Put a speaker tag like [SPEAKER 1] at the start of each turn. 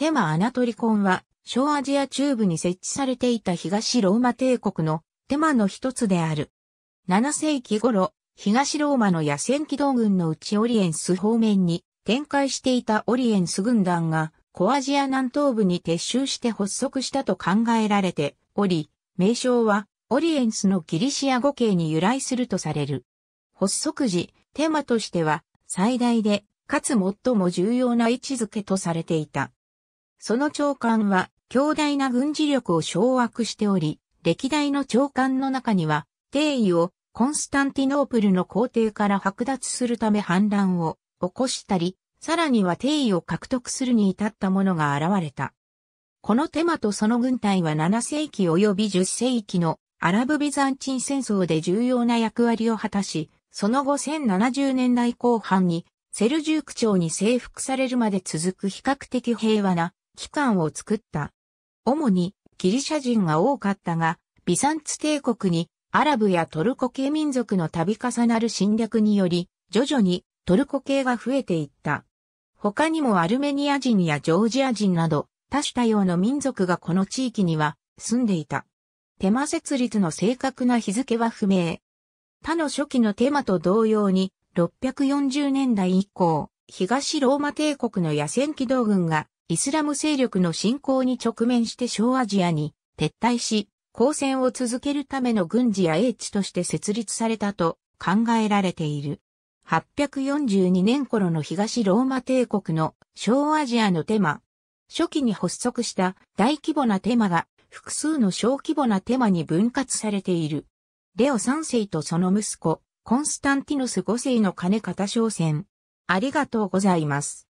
[SPEAKER 1] テマ・アナトリコンは、小アジア中部に設置されていた東
[SPEAKER 2] ローマ帝国のテマの一つである。7世紀頃、東ローマの野戦機動軍のうちオリエンス方面に展開していたオリエンス軍団が、小アジア南東部に撤収して発足したと考えられており、名称はオリエンスのギリシア語形に由来するとされる。発足時、テマとしては最大で、かつ最も重要な位置づけとされていた。その長官は強大な軍事力を掌握しており、歴代の長官の中には、帝位をコンスタンティノープルの皇帝から剥奪するため反乱を起こしたり、さらには帝位を獲得するに至った者が現れた。このテマとその軍隊は7世紀及び10世紀のアラブビザンチン戦争で重要な役割を果たし、その後1070年代後半にセルジューク朝に征服されるまで続く比較的平和な機関を作った。主にギリシャ人が多かったが、ビサンツ帝国にアラブやトルコ系民族の度重なる侵略により、徐々にトルコ系が増えていった。他にもアルメニア人やジョージア人など、多種多様の民族がこの地域には住んでいた。テマ設立の正確な日付は不明。他の初期のテマと同様に、640年代以降、東ローマ帝国の野戦機動軍がイスラム勢力の侵攻に直面して小アジアに撤退し、抗戦を続けるための軍事や英知として設立されたと考えられている。842年頃の東ローマ帝国の小アジアのテマ。初期に発足した大規模なテマが複数の小規模なテマに分割されている。レオ3世とその息子、コンスタンティノ
[SPEAKER 1] ス5世の金型商船。ありがとうございます。